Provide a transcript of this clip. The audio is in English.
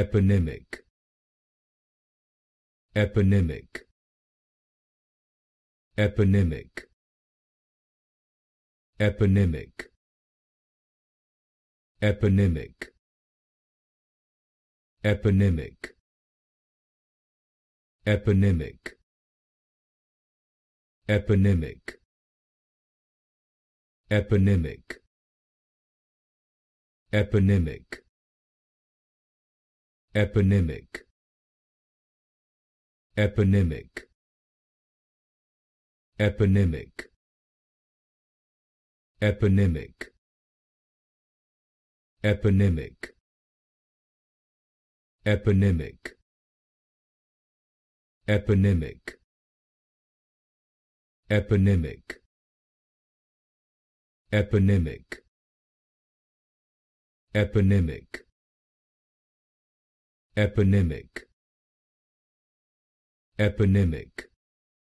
eponymic eponymic eponymic eponymic eponymic eponymic eponymic eponymic eponymic eponymic eponymic eponymic eponymic eponymic eponymic eponymic eponymic eponymic eponymic eponymic Eponymic Eponymic